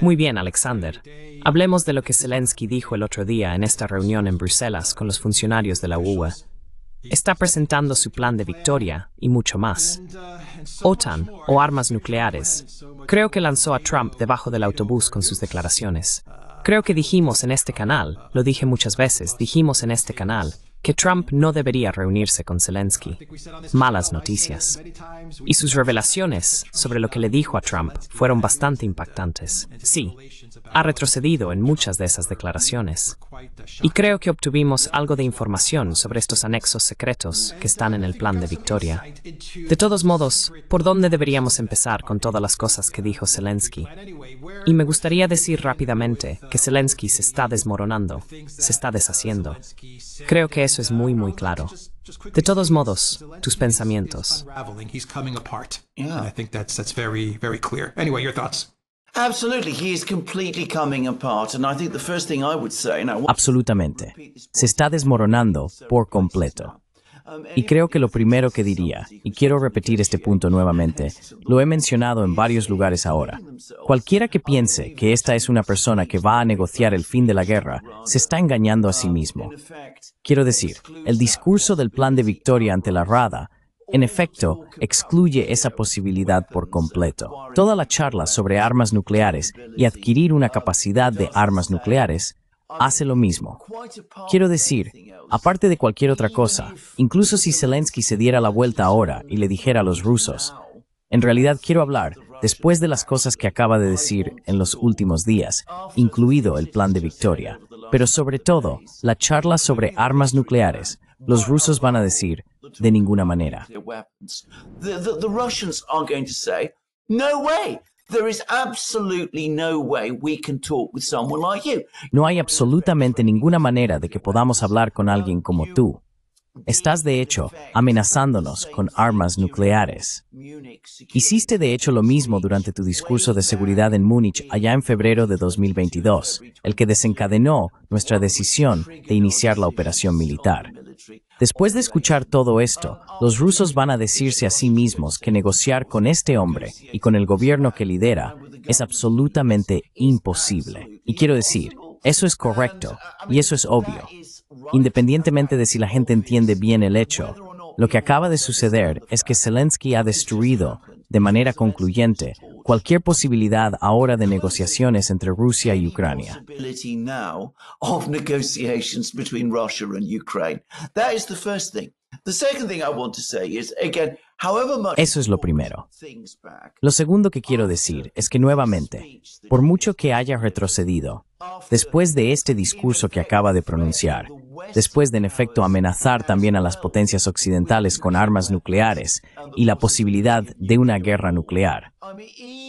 Muy bien, Alexander. Hablemos de lo que Zelensky dijo el otro día en esta reunión en Bruselas con los funcionarios de la UE. Está presentando su plan de victoria y mucho más. OTAN o armas nucleares. Creo que lanzó a Trump debajo del autobús con sus declaraciones. Creo que dijimos en este canal, lo dije muchas veces, dijimos en este canal, que Trump no debería reunirse con Zelensky. Malas noticias. Y sus revelaciones sobre lo que le dijo a Trump fueron bastante impactantes. Sí, ha retrocedido en muchas de esas declaraciones. Y creo que obtuvimos algo de información sobre estos anexos secretos que están en el plan de Victoria. De todos modos, ¿por dónde deberíamos empezar con todas las cosas que dijo Zelensky? Y me gustaría decir rápidamente que Zelensky se está desmoronando, se está deshaciendo. Creo que eso es muy, muy claro. De todos modos, tus pensamientos. Absolutamente. Se está desmoronando por completo. Y creo que lo primero que diría, y quiero repetir este punto nuevamente, lo he mencionado en varios lugares ahora, cualquiera que piense que esta es una persona que va a negociar el fin de la guerra, se está engañando a sí mismo. Quiero decir, el discurso del plan de victoria ante la Rada en efecto, excluye esa posibilidad por completo. Toda la charla sobre armas nucleares y adquirir una capacidad de armas nucleares hace lo mismo. Quiero decir, aparte de cualquier otra cosa, incluso si Zelensky se diera la vuelta ahora y le dijera a los rusos, en realidad quiero hablar, después de las cosas que acaba de decir en los últimos días, incluido el plan de victoria, pero sobre todo la charla sobre armas nucleares, los rusos van a decir, de ninguna manera. No no hay absolutamente ninguna manera de que podamos hablar con alguien como tú. Estás, de hecho, amenazándonos con armas nucleares. Hiciste, de hecho, lo mismo durante tu discurso de seguridad en Múnich allá en febrero de 2022, el que desencadenó nuestra decisión de iniciar la operación militar. Después de escuchar todo esto, los rusos van a decirse a sí mismos que negociar con este hombre y con el gobierno que lidera es absolutamente imposible. Y quiero decir, eso es correcto y eso es obvio. Independientemente de si la gente entiende bien el hecho, lo que acaba de suceder es que Zelensky ha destruido, de manera concluyente, cualquier posibilidad ahora de negociaciones entre Rusia y Ucrania. Eso es lo primero. Lo segundo que quiero decir es que nuevamente, por mucho que haya retrocedido, después de este discurso que acaba de pronunciar, después de en efecto amenazar también a las potencias occidentales con armas nucleares y la posibilidad de una guerra nuclear.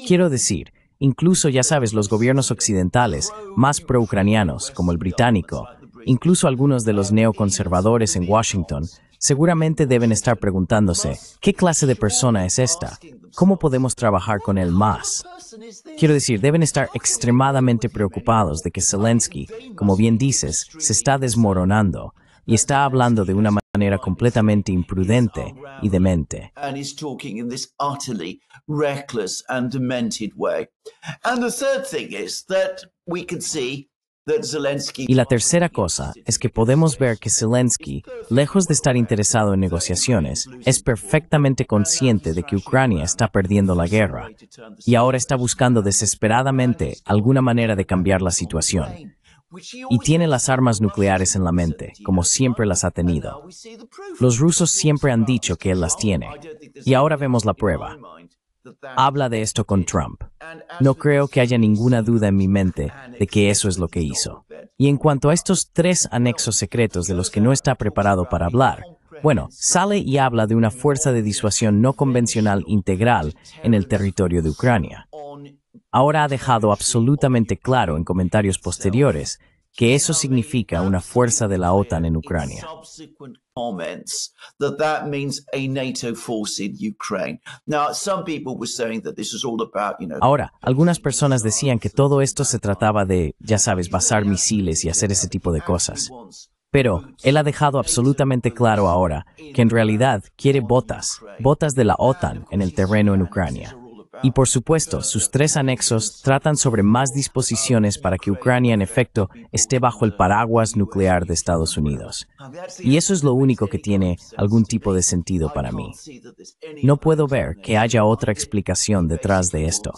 Quiero decir, incluso ya sabes, los gobiernos occidentales más pro-ucranianos, como el británico, incluso algunos de los neoconservadores en Washington, Seguramente deben estar preguntándose, ¿qué clase de persona es esta? ¿Cómo podemos trabajar con él más? Quiero decir, deben estar extremadamente preocupados de que Zelensky, como bien dices, se está desmoronando y está hablando de una manera completamente imprudente y demente. reckless and demented way. And the third thing is that we see y la tercera cosa es que podemos ver que Zelensky, lejos de estar interesado en negociaciones, es perfectamente consciente de que Ucrania está perdiendo la guerra y ahora está buscando desesperadamente alguna manera de cambiar la situación. Y tiene las armas nucleares en la mente, como siempre las ha tenido. Los rusos siempre han dicho que él las tiene. Y ahora vemos la prueba. Habla de esto con Trump. No creo que haya ninguna duda en mi mente de que eso es lo que hizo. Y en cuanto a estos tres anexos secretos de los que no está preparado para hablar, bueno, sale y habla de una fuerza de disuasión no convencional integral en el territorio de Ucrania. Ahora ha dejado absolutamente claro en comentarios posteriores que eso significa una fuerza de la OTAN en Ucrania. Ahora, algunas personas decían que todo esto se trataba de, ya sabes, basar misiles y hacer ese tipo de cosas. Pero él ha dejado absolutamente claro ahora que en realidad quiere botas, botas de la OTAN en el terreno en Ucrania. Y por supuesto, sus tres anexos tratan sobre más disposiciones para que Ucrania en efecto esté bajo el paraguas nuclear de Estados Unidos. Y eso es lo único que tiene algún tipo de sentido para mí. No puedo ver que haya otra explicación detrás de esto.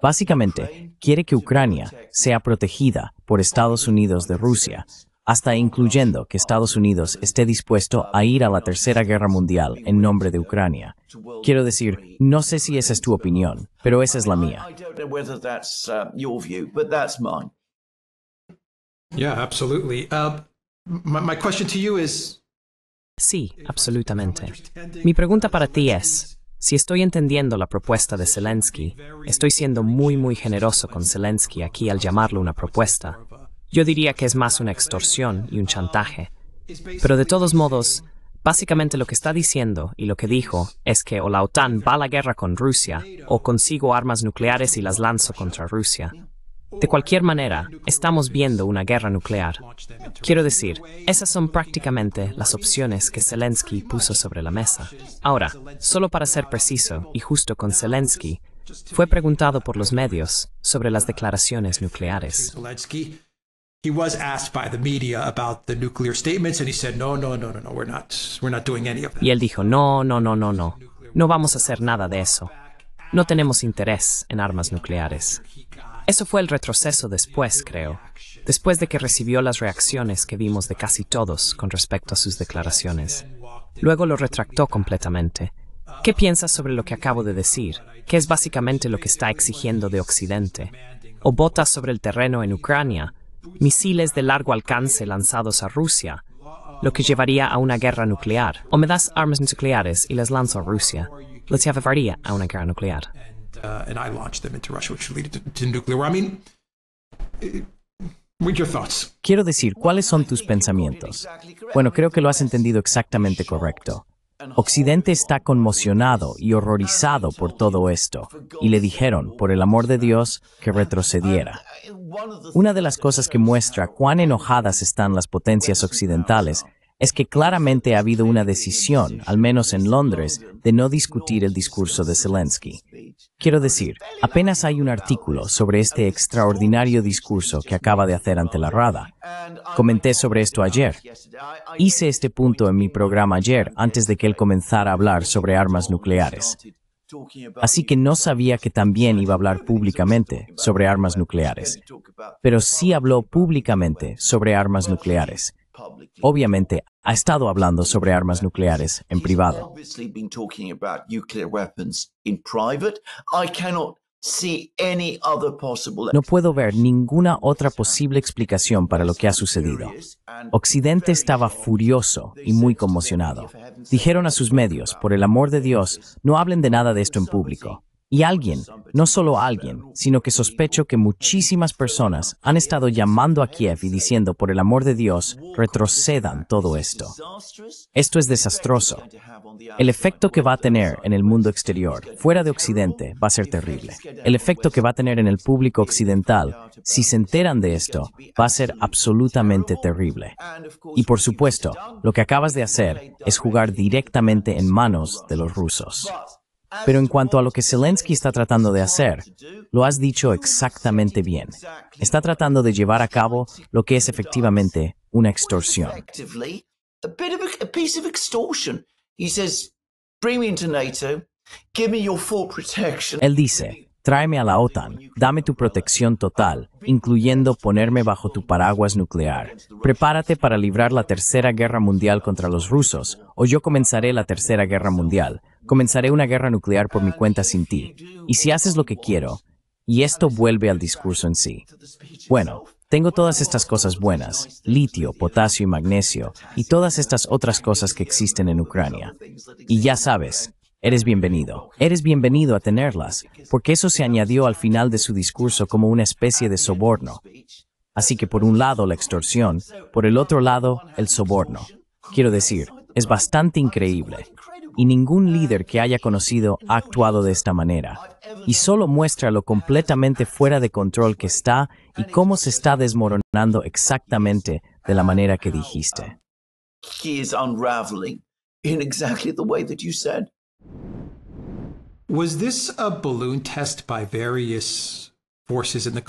Básicamente, quiere que Ucrania sea protegida por Estados Unidos de Rusia, hasta incluyendo que Estados Unidos esté dispuesto a ir a la Tercera Guerra Mundial en nombre de Ucrania. Quiero decir, no sé si esa es tu opinión, pero esa es la mía. Sí, absolutamente. Mi pregunta para ti es, si estoy entendiendo la propuesta de Zelensky, estoy siendo muy muy generoso con Zelensky aquí al llamarlo una propuesta, yo diría que es más una extorsión y un chantaje. Pero de todos modos, básicamente lo que está diciendo y lo que dijo es que o la OTAN va a la guerra con Rusia o consigo armas nucleares y las lanzo contra Rusia. De cualquier manera, estamos viendo una guerra nuclear. Quiero decir, esas son prácticamente las opciones que Zelensky puso sobre la mesa. Ahora, solo para ser preciso y justo con Zelensky, fue preguntado por los medios sobre las declaraciones nucleares no, no, no, no, no, Y él dijo, no, no, no, no, no, no vamos a hacer nada de eso. No tenemos interés en armas nucleares. Eso fue el retroceso después, creo, después de que recibió las reacciones que vimos de casi todos con respecto a sus declaraciones. Luego lo retractó completamente. ¿Qué piensas sobre lo que acabo de decir? ¿Qué es básicamente lo que está exigiendo de Occidente. O botas sobre el terreno en Ucrania, misiles de largo alcance lanzados a Rusia, lo que llevaría a una guerra nuclear. O me das armas nucleares y las lanzo a Rusia, lo que llevaría a una guerra nuclear. Quiero decir, ¿cuáles son tus pensamientos? Bueno, creo que lo has entendido exactamente correcto. Occidente está conmocionado y horrorizado por todo esto, y le dijeron, por el amor de Dios, que retrocediera. Una de las cosas que muestra cuán enojadas están las potencias occidentales es que claramente ha habido una decisión, al menos en Londres, de no discutir el discurso de Zelensky. Quiero decir, apenas hay un artículo sobre este extraordinario discurso que acaba de hacer ante la Rada. Comenté sobre esto ayer. Hice este punto en mi programa ayer antes de que él comenzara a hablar sobre armas nucleares. Así que no sabía que también iba a hablar públicamente sobre armas nucleares, pero sí habló públicamente sobre armas nucleares. Obviamente ha estado hablando sobre armas nucleares en privado. No puedo ver ninguna otra posible explicación para lo que ha sucedido. Occidente estaba furioso y muy conmocionado. Dijeron a sus medios, por el amor de Dios, no hablen de nada de esto en público. Y alguien, no solo alguien, sino que sospecho que muchísimas personas han estado llamando a Kiev y diciendo, por el amor de Dios, retrocedan todo esto. Esto es desastroso. El efecto que va a tener en el mundo exterior, fuera de Occidente, va a ser terrible. El efecto que va a tener en el público occidental, si se enteran de esto, va a ser absolutamente terrible. Y por supuesto, lo que acabas de hacer es jugar directamente en manos de los rusos. Pero en cuanto a lo que Zelensky está tratando de hacer, lo has dicho exactamente bien. Está tratando de llevar a cabo lo que es efectivamente una extorsión. Él dice, Tráeme a la OTAN, dame tu protección total, incluyendo ponerme bajo tu paraguas nuclear. Prepárate para librar la Tercera Guerra Mundial contra los rusos, o yo comenzaré la Tercera Guerra Mundial. Comenzaré una guerra nuclear por mi cuenta sin ti. Y si haces lo que quiero, y esto vuelve al discurso en sí. Bueno, tengo todas estas cosas buenas, litio, potasio y magnesio, y todas estas otras cosas que existen en Ucrania. Y ya sabes, Eres bienvenido. Eres bienvenido a tenerlas, porque eso se añadió al final de su discurso como una especie de soborno. Así que por un lado la extorsión, por el otro lado el soborno. Quiero decir, es bastante increíble. Y ningún líder que haya conocido ha actuado de esta manera. Y solo muestra lo completamente fuera de control que está y cómo se está desmoronando exactamente de la manera que dijiste.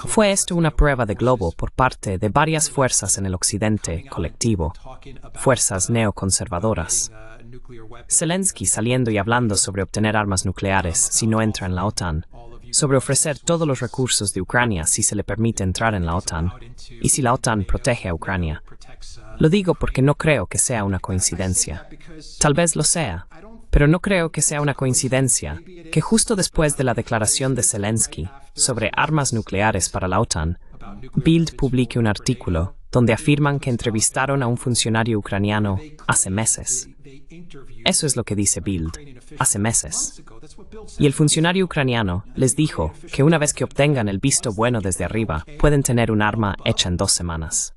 ¿Fue esto una prueba de globo por parte de varias fuerzas en el occidente colectivo, fuerzas neoconservadoras? Zelensky saliendo y hablando sobre obtener armas nucleares si no entra en la OTAN, sobre ofrecer todos los recursos de Ucrania si se le permite entrar en la OTAN y si la OTAN protege a Ucrania. Lo digo porque no creo que sea una coincidencia. Tal vez lo sea, pero no creo que sea una coincidencia que justo después de la declaración de Zelensky sobre armas nucleares para la OTAN, Bild publique un artículo donde afirman que entrevistaron a un funcionario ucraniano hace meses. Eso es lo que dice Bild, hace meses. Y el funcionario ucraniano les dijo que una vez que obtengan el visto bueno desde arriba, pueden tener un arma hecha en dos semanas.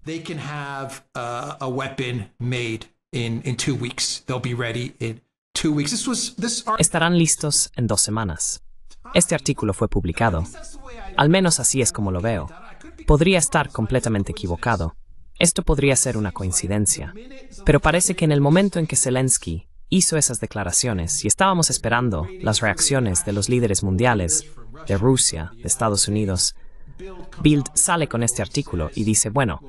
Estarán listos en dos semanas. Este artículo fue publicado. Al menos así es como lo veo. Podría estar completamente equivocado. Esto podría ser una coincidencia. Pero parece que en el momento en que Zelensky hizo esas declaraciones y estábamos esperando las reacciones de los líderes mundiales, de Rusia, de Estados Unidos, Bild sale con este artículo y dice, bueno,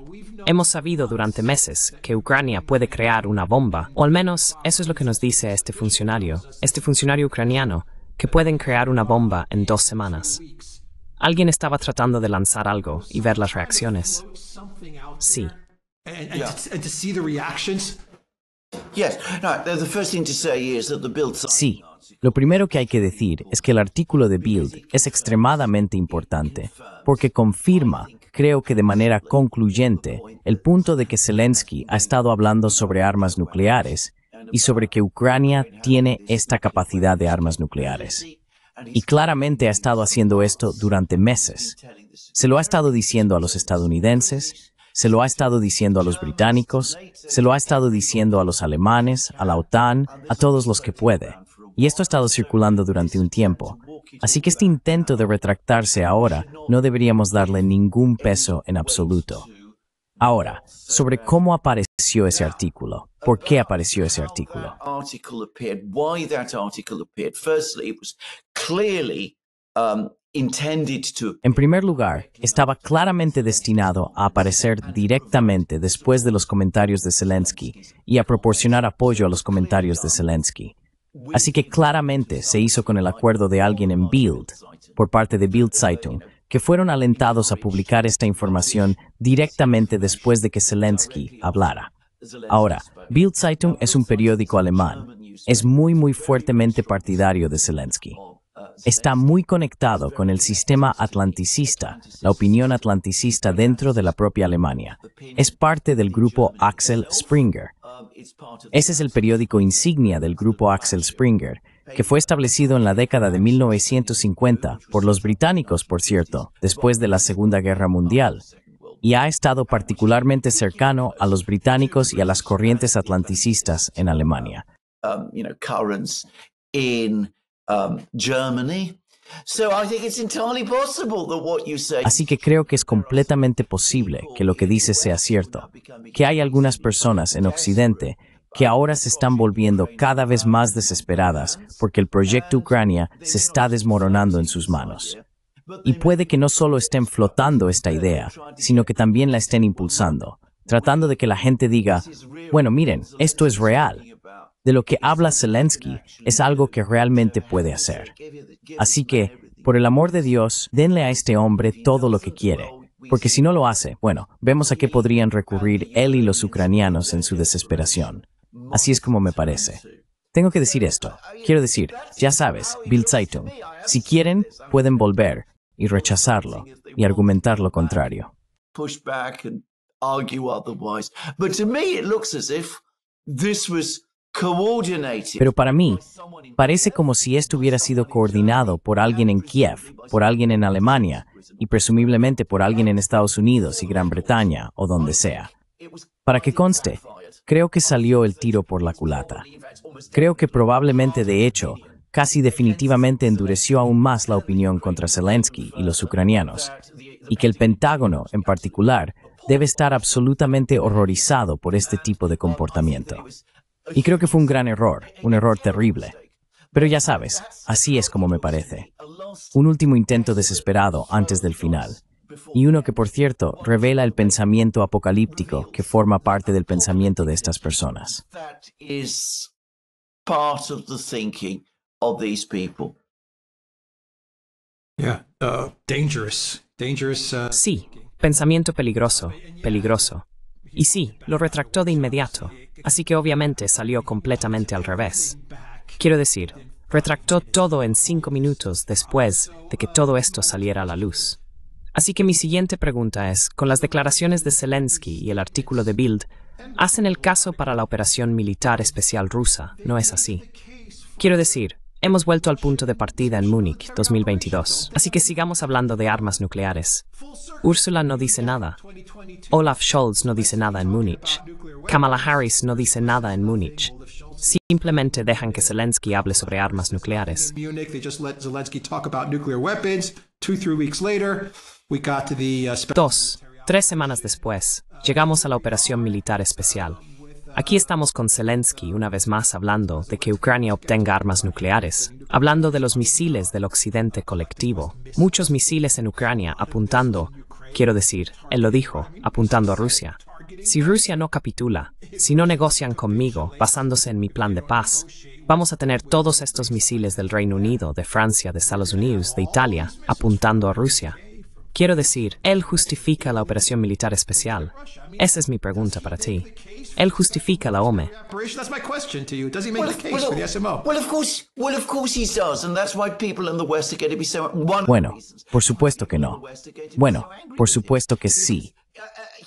hemos sabido durante meses que Ucrania puede crear una bomba, o al menos eso es lo que nos dice este funcionario, este funcionario ucraniano, que pueden crear una bomba en dos semanas. Alguien estaba tratando de lanzar algo y ver las reacciones. Sí. Sí, lo primero que hay que decir es que el artículo de Bild es extremadamente importante, porque confirma, creo que de manera concluyente, el punto de que Zelensky ha estado hablando sobre armas nucleares y sobre que Ucrania tiene esta capacidad de armas nucleares. Y claramente ha estado haciendo esto durante meses. Se lo ha estado diciendo a los estadounidenses, se lo ha estado diciendo a los británicos, se lo ha estado diciendo a los alemanes, a la OTAN, a todos los que puede y esto ha estado circulando durante un tiempo. Así que este intento de retractarse ahora no deberíamos darle ningún peso en absoluto. Ahora, sobre cómo apareció ese artículo. ¿Por qué apareció ese artículo? Um, en primer lugar, estaba claramente destinado a aparecer directamente después de los comentarios de Zelensky y a proporcionar apoyo a los comentarios de Zelensky. Así que claramente se hizo con el acuerdo de alguien en Bild, por parte de Bild Zeitung, que fueron alentados a publicar esta información directamente después de que Zelensky hablara. Ahora, Bild Zeitung es un periódico alemán. Es muy, muy fuertemente partidario de Zelensky está muy conectado con el sistema atlanticista, la opinión atlanticista dentro de la propia Alemania. Es parte del grupo Axel Springer. Ese es el periódico insignia del grupo Axel Springer, que fue establecido en la década de 1950 por los británicos, por cierto, después de la Segunda Guerra Mundial, y ha estado particularmente cercano a los británicos y a las corrientes atlanticistas en Alemania. Um, Así que creo que es completamente posible que lo que dices sea cierto, que hay algunas personas en Occidente que ahora se están volviendo cada vez más desesperadas porque el proyecto Ucrania se está desmoronando en sus manos. Y puede que no solo estén flotando esta idea, sino que también la estén impulsando, tratando de que la gente diga, bueno, miren, esto es real, de lo que habla Zelensky es algo que realmente puede hacer. Así que, por el amor de Dios, denle a este hombre todo lo que quiere. Porque si no lo hace, bueno, vemos a qué podrían recurrir él y los ucranianos en su desesperación. Así es como me parece. Tengo que decir esto. Quiero decir, ya sabes, Bill Zeitung, si quieren, pueden volver y rechazarlo y argumentar lo contrario. Pero para mí, parece como si esto hubiera sido coordinado por alguien en Kiev, por alguien en Alemania y presumiblemente por alguien en Estados Unidos y Gran Bretaña o donde sea. Para que conste, creo que salió el tiro por la culata. Creo que probablemente, de hecho, casi definitivamente endureció aún más la opinión contra Zelensky y los ucranianos, y que el Pentágono, en particular, debe estar absolutamente horrorizado por este tipo de comportamiento. Y creo que fue un gran error, un error terrible. Pero ya sabes, así es como me parece. Un último intento desesperado antes del final. Y uno que, por cierto, revela el pensamiento apocalíptico que forma parte del pensamiento de estas personas. Uh, uh, sí, pensamiento peligroso, peligroso. Y sí, lo retractó de inmediato. Así que obviamente salió completamente al revés. Quiero decir, retractó todo en cinco minutos después de que todo esto saliera a la luz. Así que mi siguiente pregunta es, con las declaraciones de Zelensky y el artículo de Bild, hacen el caso para la operación militar especial rusa, ¿no es así? Quiero decir, Hemos vuelto al punto de partida en Múnich 2022, así que sigamos hablando de armas nucleares. Úrsula no dice nada. Olaf Scholz no dice nada en Múnich. Kamala Harris no dice nada en Múnich. Simplemente dejan que Zelensky hable sobre armas nucleares. Dos, tres semanas después, llegamos a la operación militar especial. Aquí estamos con Zelensky una vez más hablando de que Ucrania obtenga armas nucleares, hablando de los misiles del occidente colectivo, muchos misiles en Ucrania apuntando, quiero decir, él lo dijo, apuntando a Rusia. Si Rusia no capitula, si no negocian conmigo basándose en mi plan de paz, vamos a tener todos estos misiles del Reino Unido, de Francia, de Estados Unidos, de Italia, apuntando a Rusia. Quiero decir, ¿él justifica la operación militar especial? Esa es mi pregunta para ti. ¿Él justifica la OME? bueno, por supuesto que no. Bueno, por supuesto que sí.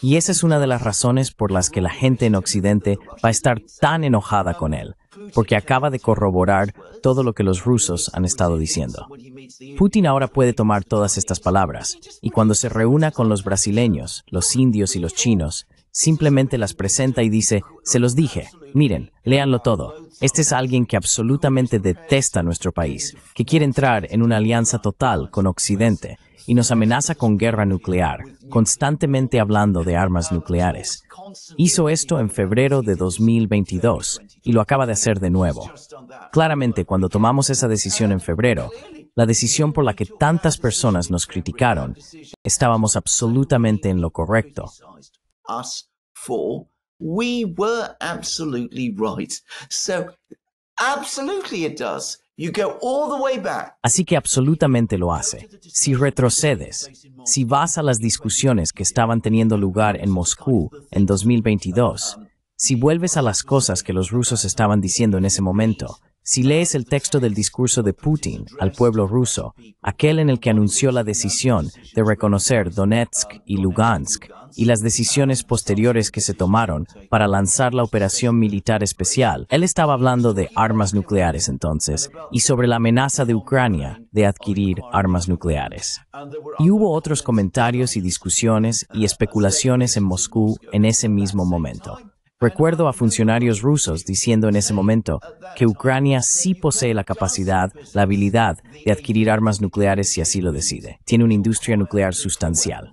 Y esa es una de las razones por las que la gente en Occidente va a estar tan enojada con él, porque acaba de corroborar todo lo que los rusos han estado diciendo. Putin ahora puede tomar todas estas palabras, y cuando se reúna con los brasileños, los indios y los chinos, simplemente las presenta y dice, se los dije, miren, léanlo todo. Este es alguien que absolutamente detesta nuestro país, que quiere entrar en una alianza total con Occidente y nos amenaza con guerra nuclear, constantemente hablando de armas nucleares. Hizo esto en febrero de 2022 y lo acaba de hacer de nuevo. Claramente, cuando tomamos esa decisión en febrero, la decisión por la que tantas personas nos criticaron, estábamos absolutamente en lo correcto. Así que absolutamente lo hace. Si retrocedes, si vas a las discusiones que estaban teniendo lugar en Moscú en 2022, si vuelves a las cosas que los rusos estaban diciendo en ese momento, si lees el texto del discurso de Putin al pueblo ruso, aquel en el que anunció la decisión de reconocer Donetsk y Lugansk, y las decisiones posteriores que se tomaron para lanzar la operación militar especial. Él estaba hablando de armas nucleares entonces y sobre la amenaza de Ucrania de adquirir armas nucleares. Y hubo otros comentarios y discusiones y especulaciones en Moscú en ese mismo momento. Recuerdo a funcionarios rusos diciendo en ese momento que Ucrania sí posee la capacidad, la habilidad de adquirir armas nucleares si así lo decide. Tiene una industria nuclear sustancial.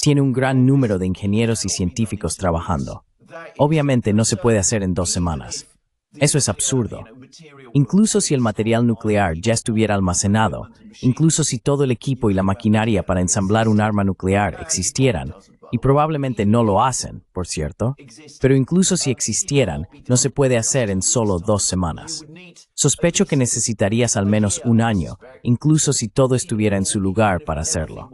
Tiene un gran número de ingenieros y científicos trabajando. Obviamente no se puede hacer en dos semanas. Eso es absurdo. Incluso si el material nuclear ya estuviera almacenado, incluso si todo el equipo y la maquinaria para ensamblar un arma nuclear existieran, y probablemente no lo hacen, por cierto, pero incluso si existieran, no se puede hacer en solo dos semanas. Sospecho que necesitarías al menos un año, incluso si todo estuviera en su lugar para hacerlo.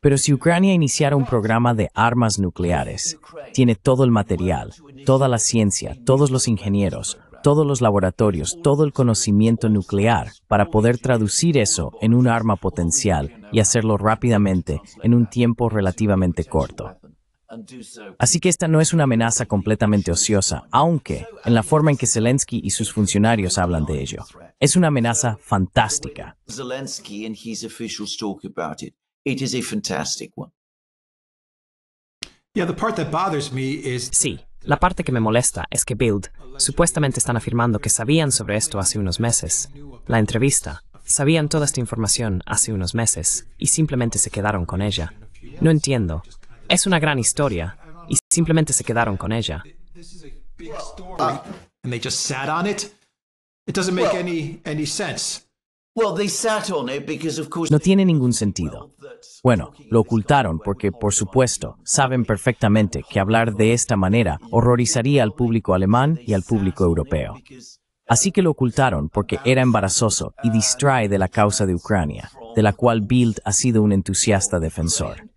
Pero si Ucrania iniciara un programa de armas nucleares, tiene todo el material, toda la ciencia, todos los ingenieros, todos los laboratorios, todo el conocimiento nuclear para poder traducir eso en un arma potencial y hacerlo rápidamente, en un tiempo relativamente corto. Así que esta no es una amenaza completamente ociosa, aunque en la forma en que Zelensky y sus funcionarios hablan de ello. Es una amenaza fantástica. Sí, la parte que me molesta es que Build supuestamente están afirmando que sabían sobre esto hace unos meses. La entrevista, Sabían toda esta información hace unos meses y simplemente se quedaron con ella. No entiendo. Es una gran historia y simplemente se quedaron con ella. No tiene ningún sentido. Bueno, lo ocultaron porque por supuesto saben perfectamente que hablar de esta manera horrorizaría al público alemán y al público europeo. Así que lo ocultaron porque era embarazoso y distrae de la causa de Ucrania, de la cual Bild ha sido un entusiasta defensor.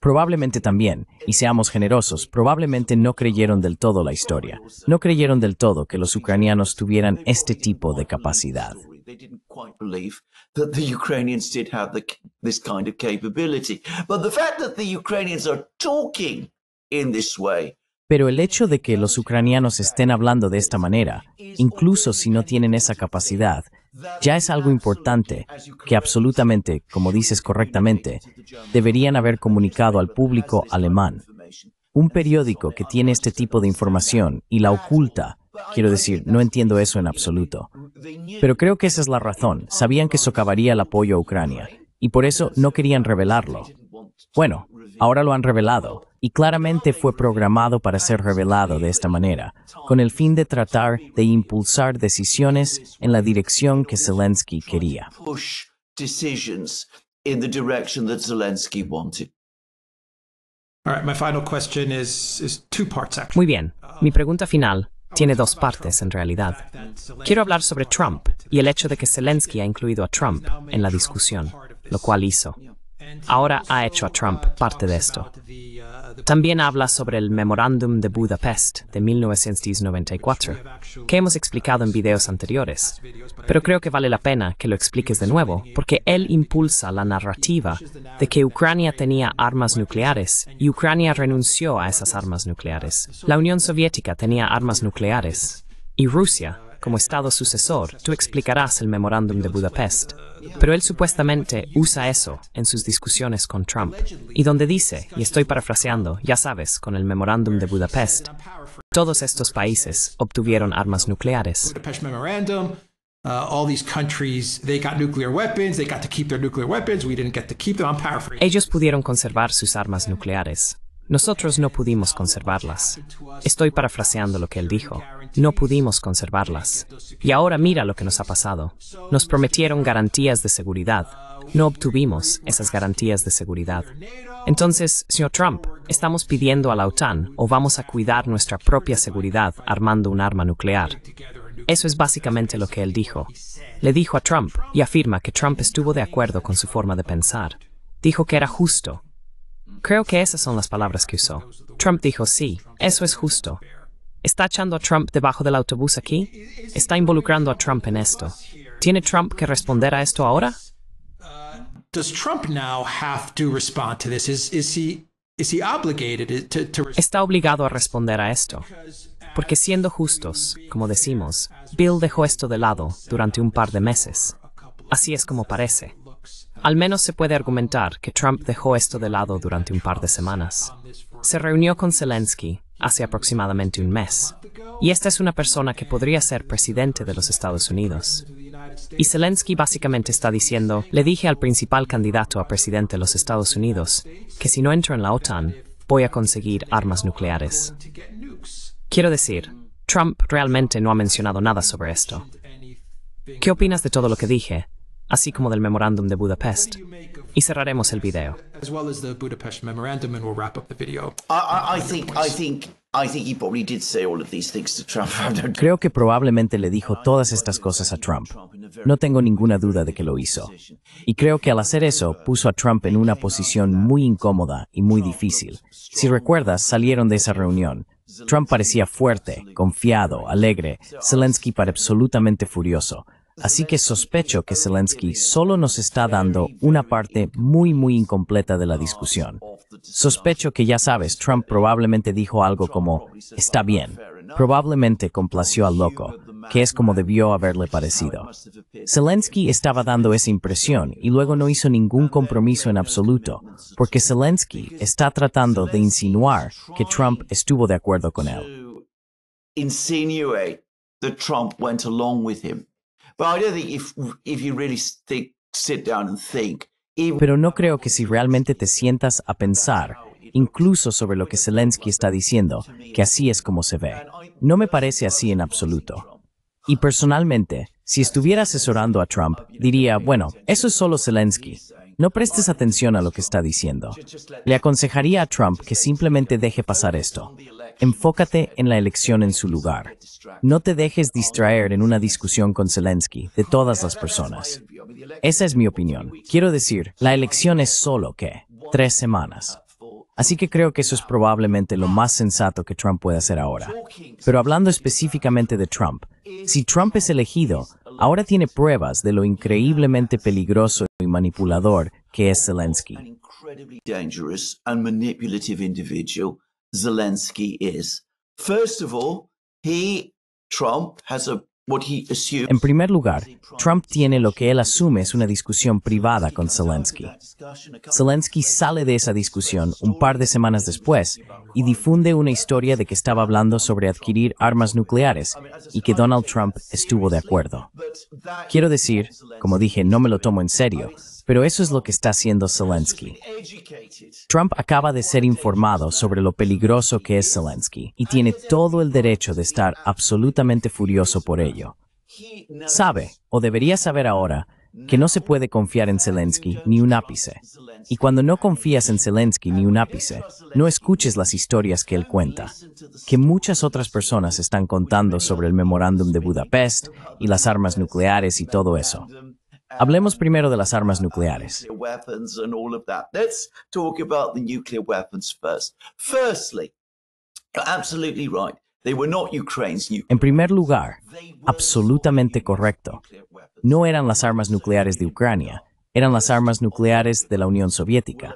Probablemente también, y seamos generosos, probablemente no creyeron del todo la historia, no creyeron del todo que los ucranianos tuvieran este tipo de capacidad. Pero el hecho de que los ucranianos estén hablando de esta manera, incluso si no tienen esa capacidad, ya es algo importante que absolutamente, como dices correctamente, deberían haber comunicado al público alemán. Un periódico que tiene este tipo de información y la oculta, quiero decir, no entiendo eso en absoluto. Pero creo que esa es la razón, sabían que socavaría el apoyo a Ucrania, y por eso no querían revelarlo. Bueno, ahora lo han revelado, y claramente fue programado para ser revelado de esta manera, con el fin de tratar de impulsar decisiones en la dirección que Zelensky quería. Muy bien, mi pregunta final tiene dos partes en realidad. Quiero hablar sobre Trump y el hecho de que Zelensky ha incluido a Trump en la discusión, lo cual hizo. Ahora ha hecho a Trump parte de esto. También habla sobre el Memorándum de Budapest de 1994, que hemos explicado en videos anteriores, pero creo que vale la pena que lo expliques de nuevo, porque él impulsa la narrativa de que Ucrania tenía armas nucleares y Ucrania renunció a esas armas nucleares. La Unión Soviética tenía armas nucleares y Rusia como Estado sucesor, tú explicarás el memorándum de Budapest. Pero él supuestamente usa eso en sus discusiones con Trump, y donde dice, y estoy parafraseando, ya sabes, con el memorándum de Budapest, todos estos países obtuvieron armas nucleares. Ellos pudieron conservar sus armas nucleares. Nosotros no pudimos conservarlas. Estoy parafraseando lo que él dijo no pudimos conservarlas. Y ahora mira lo que nos ha pasado. Nos prometieron garantías de seguridad. No obtuvimos esas garantías de seguridad. Entonces, señor Trump, estamos pidiendo a la OTAN o vamos a cuidar nuestra propia seguridad armando un arma nuclear. Eso es básicamente lo que él dijo. Le dijo a Trump y afirma que Trump estuvo de acuerdo con su forma de pensar. Dijo que era justo. Creo que esas son las palabras que usó. Trump dijo, sí, eso es justo. ¿Está echando a Trump debajo del autobús aquí? ¿Está involucrando a Trump en esto? ¿Tiene Trump que responder a esto ahora? ¿Está obligado a responder a esto? Porque siendo justos, como decimos, Bill dejó esto de lado durante un par de meses. Así es como parece. Al menos se puede argumentar que Trump dejó esto de lado durante un par de semanas. Se reunió con Zelensky, hace aproximadamente un mes. Y esta es una persona que podría ser presidente de los Estados Unidos. Y Zelensky básicamente está diciendo, le dije al principal candidato a presidente de los Estados Unidos, que si no entro en la OTAN, voy a conseguir armas nucleares. Quiero decir, Trump realmente no ha mencionado nada sobre esto. ¿Qué opinas de todo lo que dije, así como del memorándum de Budapest? y cerraremos el video. Creo que probablemente le dijo todas estas cosas a Trump. No tengo ninguna duda de que lo hizo. Y creo que al hacer eso puso a Trump en una posición muy incómoda y muy difícil. Si recuerdas, salieron de esa reunión. Trump parecía fuerte, confiado, alegre, Zelensky parecía absolutamente furioso. Así que sospecho que Zelensky solo nos está dando una parte muy, muy incompleta de la discusión. Sospecho que ya sabes, Trump probablemente dijo algo como, está bien, probablemente complació al loco, que es como debió haberle parecido. Zelensky estaba dando esa impresión y luego no hizo ningún compromiso en absoluto, porque Zelensky está tratando de insinuar que Trump estuvo de acuerdo con él. Trump pero no creo que si realmente te sientas a pensar, incluso sobre lo que Zelensky está diciendo, que así es como se ve. No me parece así en absoluto. Y personalmente, si estuviera asesorando a Trump, diría, bueno, eso es solo Zelensky. No prestes atención a lo que está diciendo. Le aconsejaría a Trump que simplemente deje pasar esto. Enfócate en la elección en su lugar. No te dejes distraer en una discusión con Zelensky de todas las personas. Esa es mi opinión. Quiero decir, la elección es solo que tres semanas. Así que creo que eso es probablemente lo más sensato que Trump puede hacer ahora. Pero hablando específicamente de Trump, si Trump es elegido, ahora tiene pruebas de lo increíblemente peligroso y manipulador que es Zelensky. En primer lugar, Trump tiene lo que él asume es una discusión privada con Zelensky. Zelensky sale de esa discusión un par de semanas después y difunde una historia de que estaba hablando sobre adquirir armas nucleares y que Donald Trump estuvo de acuerdo. Quiero decir, como dije, no me lo tomo en serio, pero eso es lo que está haciendo Zelensky. Trump acaba de ser informado sobre lo peligroso que es Zelensky y tiene todo el derecho de estar absolutamente furioso por ello. Sabe, o debería saber ahora, que no se puede confiar en Zelensky ni un ápice. Y cuando no confías en Zelensky ni un ápice, no escuches las historias que él cuenta, que muchas otras personas están contando sobre el memorándum de Budapest y las armas nucleares y todo eso. Hablemos primero de las armas nucleares. En primer lugar, absolutamente correcto. No eran las armas nucleares de Ucrania, eran las armas nucleares de la Unión Soviética.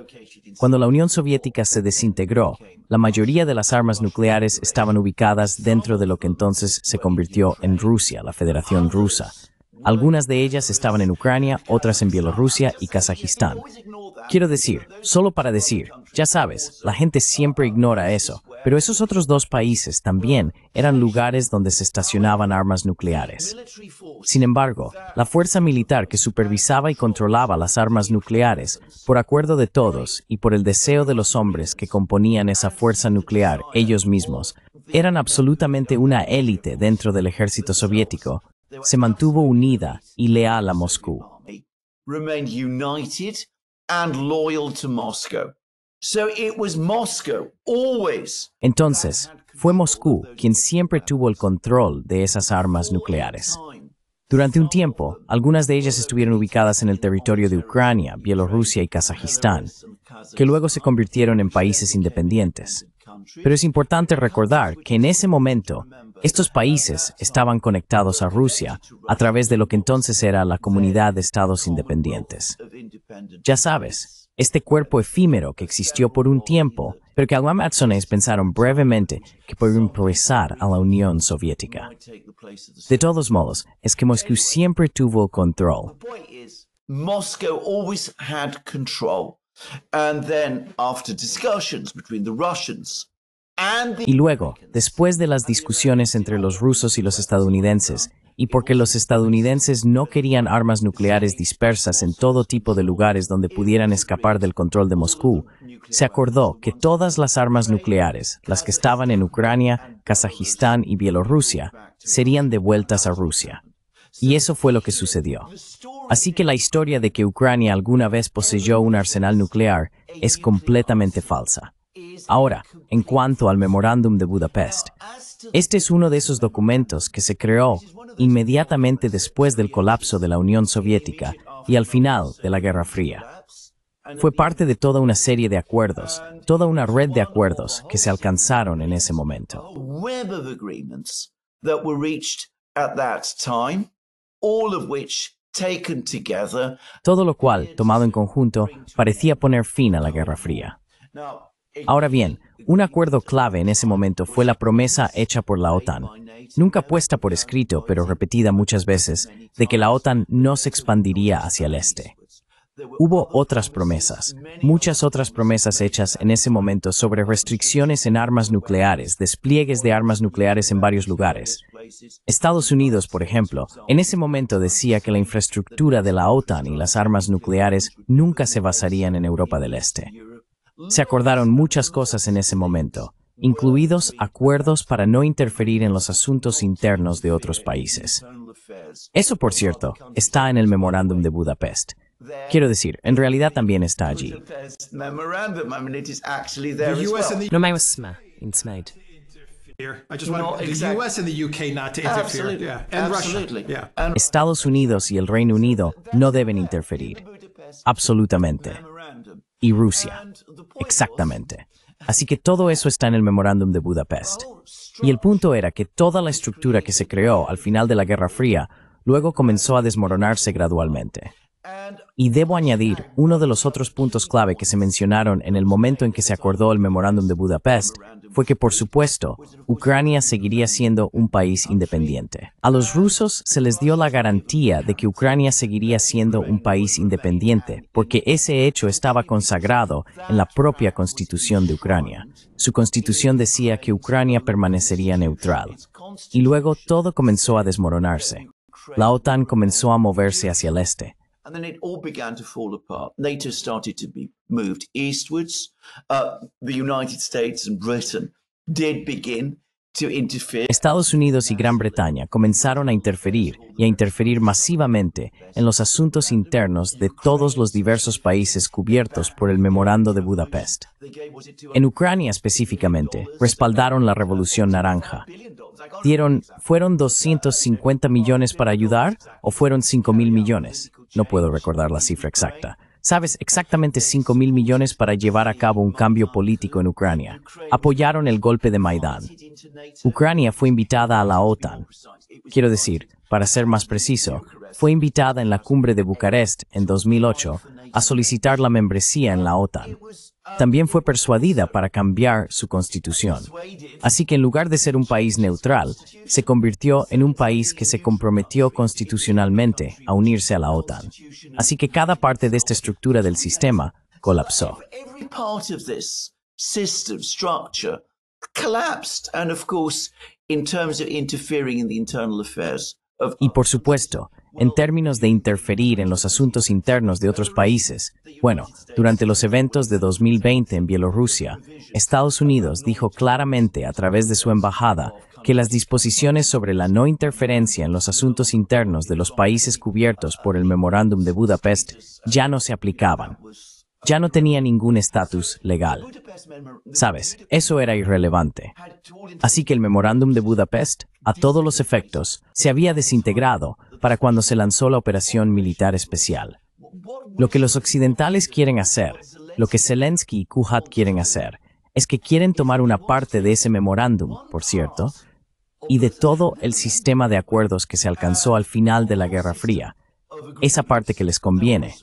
Cuando la Unión Soviética se desintegró, la mayoría de las armas nucleares estaban ubicadas dentro de lo que entonces se convirtió en Rusia, la Federación Rusa. Algunas de ellas estaban en Ucrania, otras en Bielorrusia y Kazajistán. Quiero decir, solo para decir, ya sabes, la gente siempre ignora eso, pero esos otros dos países también eran lugares donde se estacionaban armas nucleares. Sin embargo, la fuerza militar que supervisaba y controlaba las armas nucleares, por acuerdo de todos y por el deseo de los hombres que componían esa fuerza nuclear ellos mismos, eran absolutamente una élite dentro del ejército soviético se mantuvo unida y leal a Moscú. Entonces, fue Moscú quien siempre tuvo el control de esas armas nucleares. Durante un tiempo, algunas de ellas estuvieron ubicadas en el territorio de Ucrania, Bielorrusia y Kazajistán, que luego se convirtieron en países independientes. Pero es importante recordar que en ese momento estos países estaban conectados a Rusia a través de lo que entonces era la Comunidad de Estados Independientes. Ya sabes, este cuerpo efímero que existió por un tiempo, pero que algunos pensaron brevemente que podían progresar a la Unión Soviética. De todos modos, es que Moscú siempre tuvo control y luego, después de las discusiones entre los rusos y los estadounidenses, y porque los estadounidenses no querían armas nucleares dispersas en todo tipo de lugares donde pudieran escapar del control de Moscú, se acordó que todas las armas nucleares, las que estaban en Ucrania, Kazajistán y Bielorrusia, serían devueltas a Rusia. Y eso fue lo que sucedió. Así que la historia de que Ucrania alguna vez poseyó un arsenal nuclear es completamente falsa. Ahora, en cuanto al memorándum de Budapest, este es uno de esos documentos que se creó inmediatamente después del colapso de la Unión Soviética y al final de la Guerra Fría. Fue parte de toda una serie de acuerdos, toda una red de acuerdos que se alcanzaron en ese momento. Todo lo cual, tomado en conjunto, parecía poner fin a la Guerra Fría. Ahora bien, un acuerdo clave en ese momento fue la promesa hecha por la OTAN, nunca puesta por escrito, pero repetida muchas veces, de que la OTAN no se expandiría hacia el este. Hubo otras promesas, muchas otras promesas hechas en ese momento sobre restricciones en armas nucleares, despliegues de armas nucleares en varios lugares. Estados Unidos, por ejemplo, en ese momento decía que la infraestructura de la OTAN y las armas nucleares nunca se basarían en Europa del Este. Se acordaron muchas cosas en ese momento, incluidos acuerdos para no interferir en los asuntos internos de otros países. Eso, por cierto, está en el memorándum de Budapest. Quiero decir, en realidad también está allí. No Estados Unidos y el Reino Unido no deben interferir. Absolutamente. Y Rusia. Exactamente. Así que todo eso está en el memorándum de Budapest. Y el punto era que toda la estructura que se creó al final de la Guerra Fría luego comenzó a desmoronarse gradualmente. Y debo añadir, uno de los otros puntos clave que se mencionaron en el momento en que se acordó el memorándum de Budapest fue que, por supuesto, Ucrania seguiría siendo un país independiente. A los rusos se les dio la garantía de que Ucrania seguiría siendo un país independiente, porque ese hecho estaba consagrado en la propia constitución de Ucrania. Su constitución decía que Ucrania permanecería neutral. Y luego todo comenzó a desmoronarse. La OTAN comenzó a moverse hacia el este and then it all began to fall apart. NATO started to be moved eastwards. Uh, the United States and Britain did begin Estados Unidos y Gran Bretaña comenzaron a interferir y a interferir masivamente en los asuntos internos de todos los diversos países cubiertos por el Memorando de Budapest. En Ucrania específicamente, respaldaron la Revolución Naranja. Dieron, ¿fueron 250 millones para ayudar o fueron 5 mil millones? No puedo recordar la cifra exacta Sabes, exactamente 5 mil millones para llevar a cabo un cambio político en Ucrania. Apoyaron el golpe de Maidán. Ucrania fue invitada a la OTAN. Quiero decir, para ser más preciso, fue invitada en la cumbre de Bucarest en 2008 a solicitar la membresía en la OTAN también fue persuadida para cambiar su constitución. Así que en lugar de ser un país neutral, se convirtió en un país que se comprometió constitucionalmente a unirse a la OTAN. Así que cada parte de esta estructura del sistema colapsó. Y por supuesto, en términos de interferir en los asuntos internos de otros países. Bueno, durante los eventos de 2020 en Bielorrusia, Estados Unidos dijo claramente a través de su embajada que las disposiciones sobre la no interferencia en los asuntos internos de los países cubiertos por el Memorándum de Budapest ya no se aplicaban ya no tenía ningún estatus legal. Sabes, eso era irrelevante. Así que el memorándum de Budapest, a todos los efectos, se había desintegrado para cuando se lanzó la operación militar especial. Lo que los occidentales quieren hacer, lo que Zelensky y Kuhat quieren hacer, es que quieren tomar una parte de ese memorándum, por cierto, y de todo el sistema de acuerdos que se alcanzó al final de la Guerra Fría, esa parte que les conviene,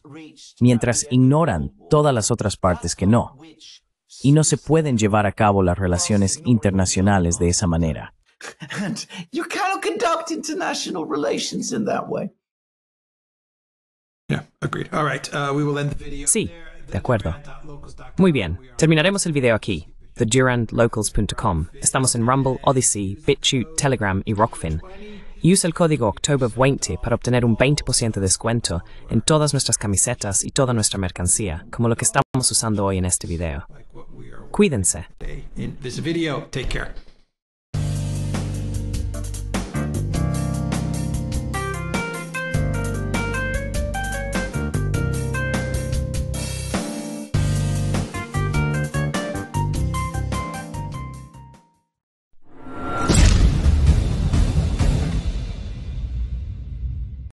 mientras ignoran todas las otras partes que no. Y no se pueden llevar a cabo las relaciones internacionales de esa manera. And you conduct international relations that way. Sí, de acuerdo. Muy bien, terminaremos el video aquí. TheDurandLocals.com. Estamos en Rumble, Odyssey, BitChute, Telegram y Rockfin. usa el código OCTOBER20 para obtener un 20% de descuento en todas nuestras camisetas y toda nuestra mercancía, como lo que estamos usando hoy en este video. Cuídense.